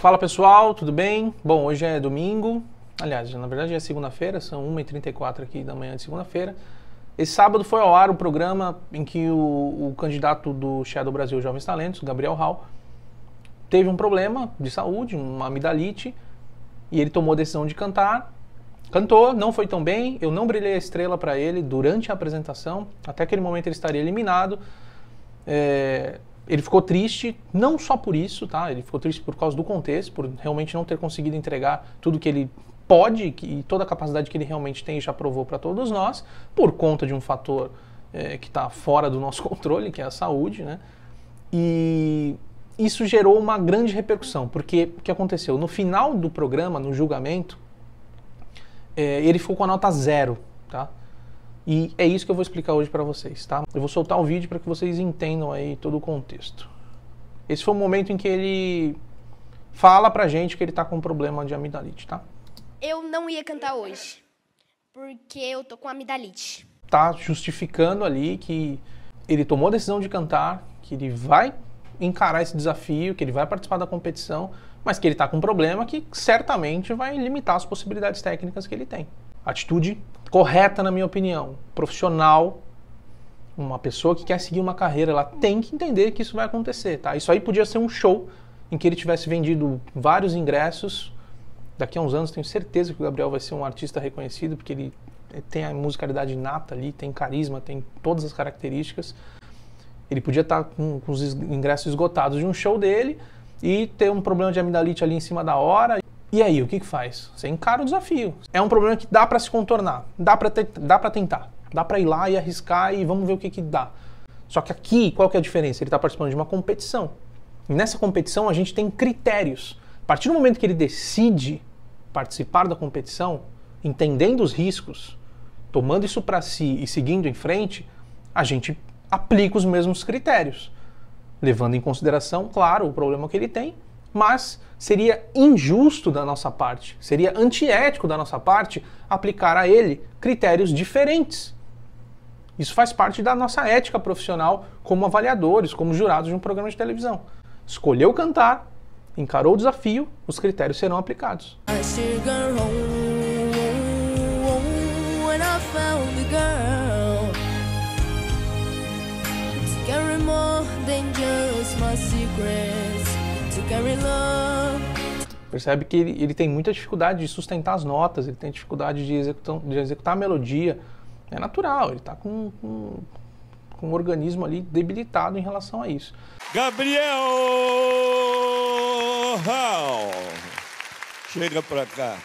Fala pessoal, tudo bem? Bom, hoje é domingo, aliás, na verdade é segunda-feira, são 1h34 aqui da manhã de segunda-feira. Esse sábado foi ao ar o programa em que o, o candidato do Shadow Brasil Jovens Talentos, Gabriel Hall, teve um problema de saúde, uma amidalite, e ele tomou a decisão de cantar. Cantou, não foi tão bem, eu não brilhei a estrela para ele durante a apresentação, até aquele momento ele estaria eliminado. É, ele ficou triste, não só por isso, tá? Ele ficou triste por causa do contexto, por realmente não ter conseguido entregar tudo que ele pode que, e toda a capacidade que ele realmente tem e já provou para todos nós, por conta de um fator é, que está fora do nosso controle, que é a saúde, né? E isso gerou uma grande repercussão, porque o que aconteceu? No final do programa, no julgamento, é, ele ficou com a nota zero, tá? E é isso que eu vou explicar hoje para vocês, tá? Eu vou soltar o um vídeo para que vocês entendam aí todo o contexto. Esse foi o momento em que ele fala pra gente que ele tá com problema de amidalite, tá? Eu não ia cantar hoje, porque eu tô com amidalite. Tá justificando ali que ele tomou a decisão de cantar, que ele vai encarar esse desafio, que ele vai participar da competição, mas que ele está com um problema que certamente vai limitar as possibilidades técnicas que ele tem. Atitude correta, na minha opinião, profissional, uma pessoa que quer seguir uma carreira, ela tem que entender que isso vai acontecer, tá? Isso aí podia ser um show em que ele tivesse vendido vários ingressos. Daqui a uns anos tenho certeza que o Gabriel vai ser um artista reconhecido, porque ele tem a musicalidade nata ali, tem carisma, tem todas as características. Ele podia estar tá com, com os ingressos esgotados de um show dele e ter um problema de amidalite ali em cima da hora. E aí, o que, que faz? Você encara o desafio. É um problema que dá para se contornar, dá para te... tentar, dá para ir lá e arriscar e vamos ver o que, que dá. Só que aqui, qual que é a diferença? Ele está participando de uma competição. E nessa competição a gente tem critérios. A partir do momento que ele decide participar da competição, entendendo os riscos, tomando isso para si e seguindo em frente, a gente aplica os mesmos critérios, levando em consideração, claro, o problema que ele tem mas seria injusto da nossa parte, seria antiético da nossa parte aplicar a ele critérios diferentes. Isso faz parte da nossa ética profissional como avaliadores, como jurados de um programa de televisão. Escolheu cantar, encarou o desafio, os critérios serão aplicados. Oh, oh, oh, more than just my secret Percebe que ele, ele, tem muita dificuldade de sustentar as notas, ele tem dificuldade de, executar, de executar a melodia. É natural, ele está com, com, com um organismo ali debilitado em relação a isso. Gabriel chega para cá.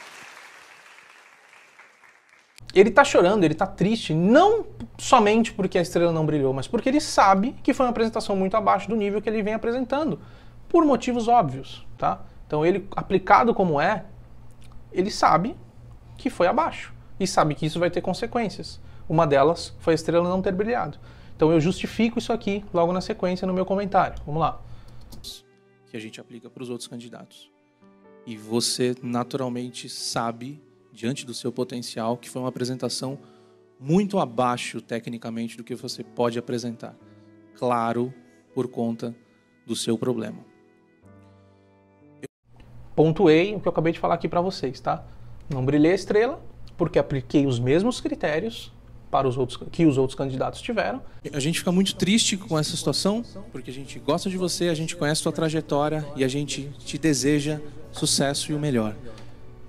Ele está chorando, ele está triste, não somente porque a estrela não brilhou, mas porque ele sabe que foi uma apresentação muito abaixo do nível que ele vem apresentando por motivos óbvios, tá? Então ele aplicado como é, ele sabe que foi abaixo e sabe que isso vai ter consequências. Uma delas foi a estrela não ter brilhado. Então eu justifico isso aqui logo na sequência no meu comentário. Vamos lá. Que a gente aplica para os outros candidatos. E você naturalmente sabe, diante do seu potencial, que foi uma apresentação muito abaixo tecnicamente do que você pode apresentar. Claro, por conta do seu problema pontuei o que eu acabei de falar aqui para vocês, tá? Não brilhei a estrela porque apliquei os mesmos critérios para os outros que os outros candidatos tiveram. A gente fica muito triste com essa situação, porque a gente gosta de você, a gente conhece a sua trajetória e a gente te deseja sucesso e o melhor.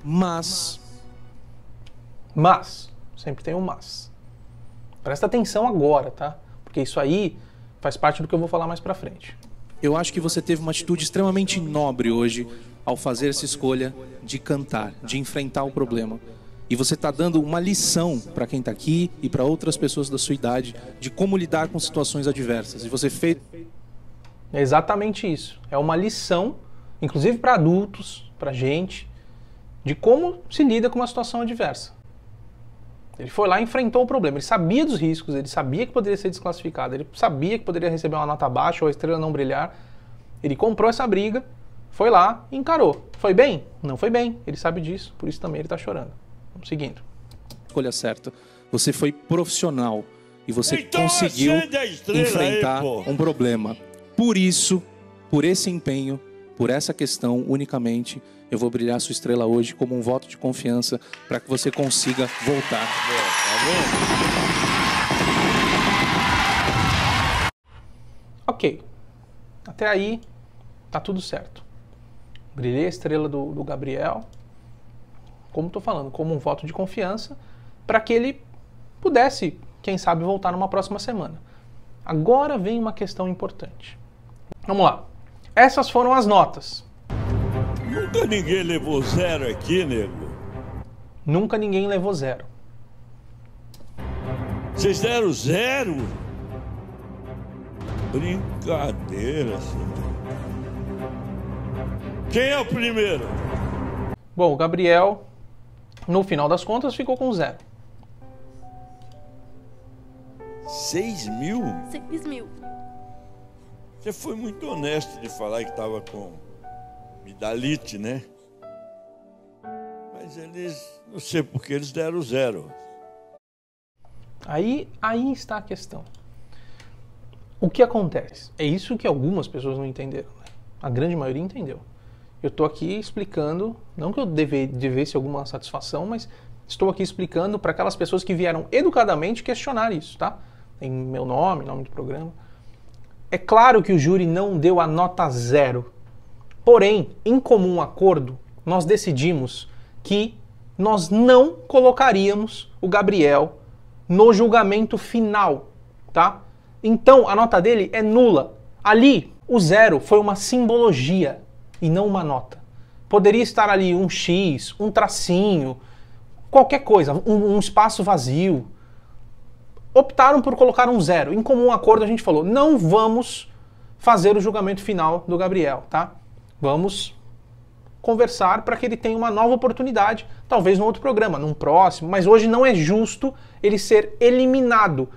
Mas mas sempre tem um mas. Presta atenção agora, tá? Porque isso aí faz parte do que eu vou falar mais para frente. Eu acho que você teve uma atitude extremamente nobre hoje ao fazer essa escolha de cantar, de enfrentar o problema. E você está dando uma lição para quem está aqui e para outras pessoas da sua idade de como lidar com situações adversas. E você fez. É exatamente isso. É uma lição, inclusive para adultos, para gente, de como se lida com uma situação adversa. Ele foi lá e enfrentou o problema. Ele sabia dos riscos, ele sabia que poderia ser desclassificado, ele sabia que poderia receber uma nota baixa ou a estrela não brilhar. Ele comprou essa briga foi lá, encarou. Foi bem? Não foi bem. Ele sabe disso, por isso também ele está chorando. Vamos seguindo. Escolha certa. Você foi profissional e você então, conseguiu enfrentar aí, um problema. Por isso, por esse empenho, por essa questão unicamente, eu vou brilhar sua estrela hoje como um voto de confiança para que você consiga voltar. tá ok. Até aí, tá tudo certo. Brilhei a estrela do, do Gabriel, como estou falando, como um voto de confiança, para que ele pudesse, quem sabe, voltar numa próxima semana. Agora vem uma questão importante. Vamos lá. Essas foram as notas. Nunca ninguém levou zero aqui, nego. Nunca ninguém levou zero. Vocês deram zero? Brincadeira, senhor. Quem é o primeiro? Bom, o Gabriel, no final das contas, ficou com zero. Seis mil? Seis mil. Você foi muito honesto de falar que estava com midalite, né? Mas eles, não sei porque eles deram zero. Aí, aí está a questão. O que acontece? É isso que algumas pessoas não entenderam. Né? A grande maioria entendeu eu estou aqui explicando, não que eu deve, devesse alguma satisfação, mas estou aqui explicando para aquelas pessoas que vieram educadamente questionar isso, tá? Em meu nome, nome do programa. É claro que o júri não deu a nota zero. Porém, em comum acordo, nós decidimos que nós não colocaríamos o Gabriel no julgamento final, tá? Então, a nota dele é nula. Ali, o zero foi uma simbologia e não uma nota. Poderia estar ali um X, um tracinho, qualquer coisa, um, um espaço vazio. Optaram por colocar um zero. Em comum acordo a gente falou: não vamos fazer o julgamento final do Gabriel, tá? Vamos conversar para que ele tenha uma nova oportunidade, talvez num outro programa, num próximo, mas hoje não é justo ele ser eliminado.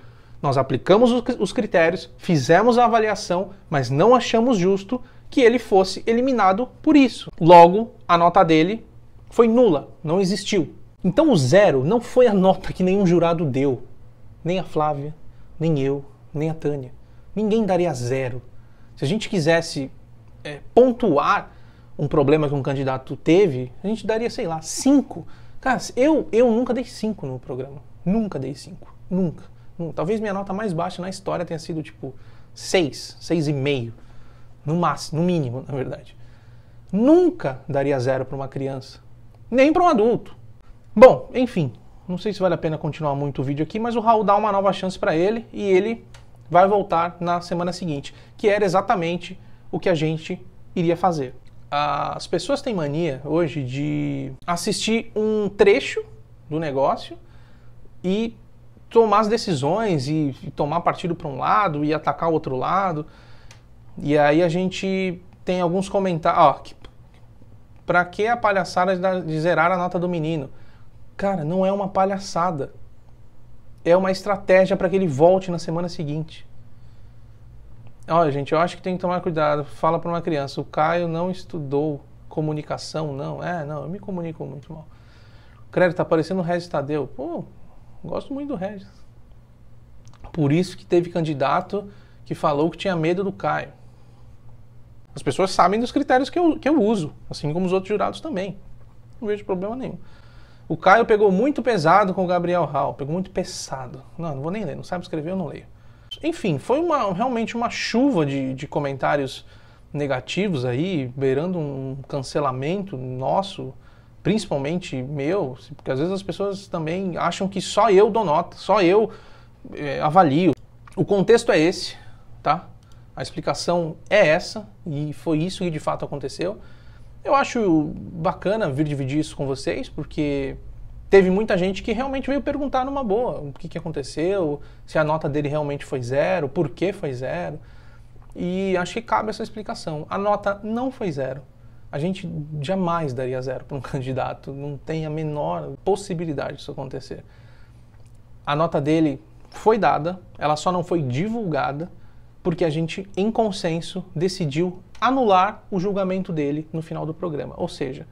Nós aplicamos os critérios, fizemos a avaliação, mas não achamos justo que ele fosse eliminado por isso. Logo, a nota dele foi nula, não existiu. Então o zero não foi a nota que nenhum jurado deu. Nem a Flávia, nem eu, nem a Tânia. Ninguém daria zero. Se a gente quisesse é, pontuar um problema que um candidato teve, a gente daria, sei lá, cinco. Cara, eu, eu nunca dei cinco no programa. Nunca dei cinco. Nunca. Talvez minha nota mais baixa na história tenha sido tipo seis, seis e meio no máximo, no mínimo, na verdade. Nunca daria zero para uma criança, nem para um adulto. Bom, enfim, não sei se vale a pena continuar muito o vídeo aqui, mas o Raul dá uma nova chance para ele e ele vai voltar na semana seguinte, que era exatamente o que a gente iria fazer. As pessoas têm mania hoje de assistir um trecho do negócio e tomar as decisões e tomar partido para um lado e atacar o outro lado. E aí a gente tem alguns comentários. Ó, que, pra que a palhaçada de zerar a nota do menino? Cara, não é uma palhaçada. É uma estratégia para que ele volte na semana seguinte. Olha, gente, eu acho que tem que tomar cuidado. Fala para uma criança, o Caio não estudou comunicação, não. É, não, eu me comunico muito mal. Credo, tá parecendo o Regis Tadeu. Pô, gosto muito do Regis. Por isso que teve candidato que falou que tinha medo do Caio. As pessoas sabem dos critérios que eu, que eu uso, assim como os outros jurados também. Não vejo problema nenhum. O Caio pegou muito pesado com o Gabriel Hall, pegou muito pesado. Não, não vou nem ler, não sabe escrever, eu não leio. Enfim, foi uma, realmente uma chuva de, de comentários negativos aí, beirando um cancelamento nosso, principalmente meu, porque às vezes as pessoas também acham que só eu dou nota, só eu é, avalio. O contexto é esse, tá? a explicação é essa e foi isso que de fato aconteceu. Eu acho bacana vir dividir isso com vocês, porque teve muita gente que realmente veio perguntar numa boa o que, que aconteceu, se a nota dele realmente foi zero, por que foi zero. E acho que cabe essa explicação. A nota não foi zero. A gente jamais daria zero para um candidato, não tem a menor possibilidade disso acontecer. A nota dele foi dada, ela só não foi divulgada porque a gente, em consenso, decidiu anular o julgamento dele no final do programa. Ou seja,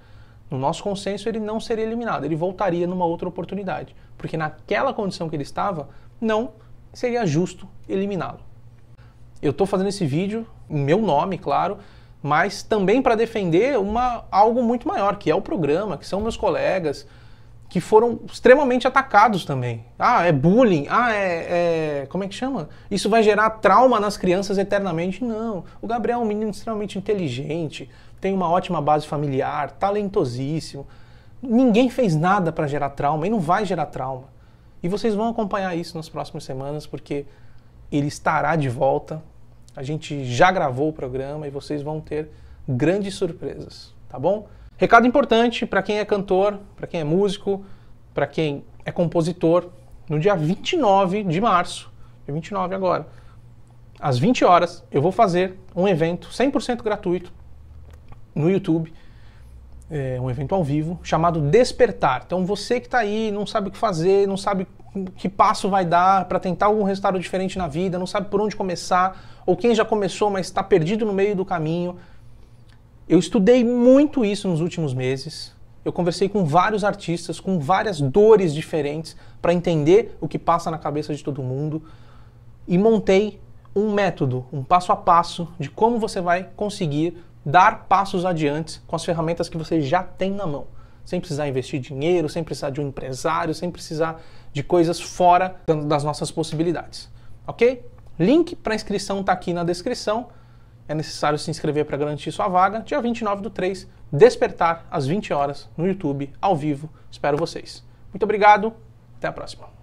no nosso consenso, ele não seria eliminado, ele voltaria numa outra oportunidade, porque naquela condição que ele estava, não seria justo eliminá-lo. Eu estou fazendo esse vídeo em meu nome, claro, mas também para defender uma, algo muito maior, que é o programa, que são meus colegas, que foram extremamente atacados também. Ah, é bullying, ah, é, é, Como é que chama? Isso vai gerar trauma nas crianças eternamente? Não. O Gabriel é um menino extremamente inteligente, tem uma ótima base familiar, talentosíssimo. Ninguém fez nada para gerar trauma e não vai gerar trauma. E vocês vão acompanhar isso nas próximas semanas, porque ele estará de volta. A gente já gravou o programa e vocês vão ter grandes surpresas, tá bom? Recado importante para quem é cantor, para quem é músico, para quem é compositor, no dia 29 de março, dia 29 agora, às 20 horas, eu vou fazer um evento 100% gratuito no YouTube, é, um evento ao vivo, chamado Despertar. Então você que está aí, não sabe o que fazer, não sabe que passo vai dar para tentar algum resultado diferente na vida, não sabe por onde começar, ou quem já começou, mas está perdido no meio do caminho, eu estudei muito isso nos últimos meses. Eu conversei com vários artistas, com várias dores diferentes, para entender o que passa na cabeça de todo mundo e montei um método, um passo a passo de como você vai conseguir dar passos adiante com as ferramentas que você já tem na mão. Sem precisar investir dinheiro, sem precisar de um empresário, sem precisar de coisas fora das nossas possibilidades. Ok? Link para inscrição está aqui na descrição é necessário se inscrever para garantir sua vaga. Dia 29 do 3, despertar às 20 horas no YouTube, ao vivo. Espero vocês. Muito obrigado, até a próxima.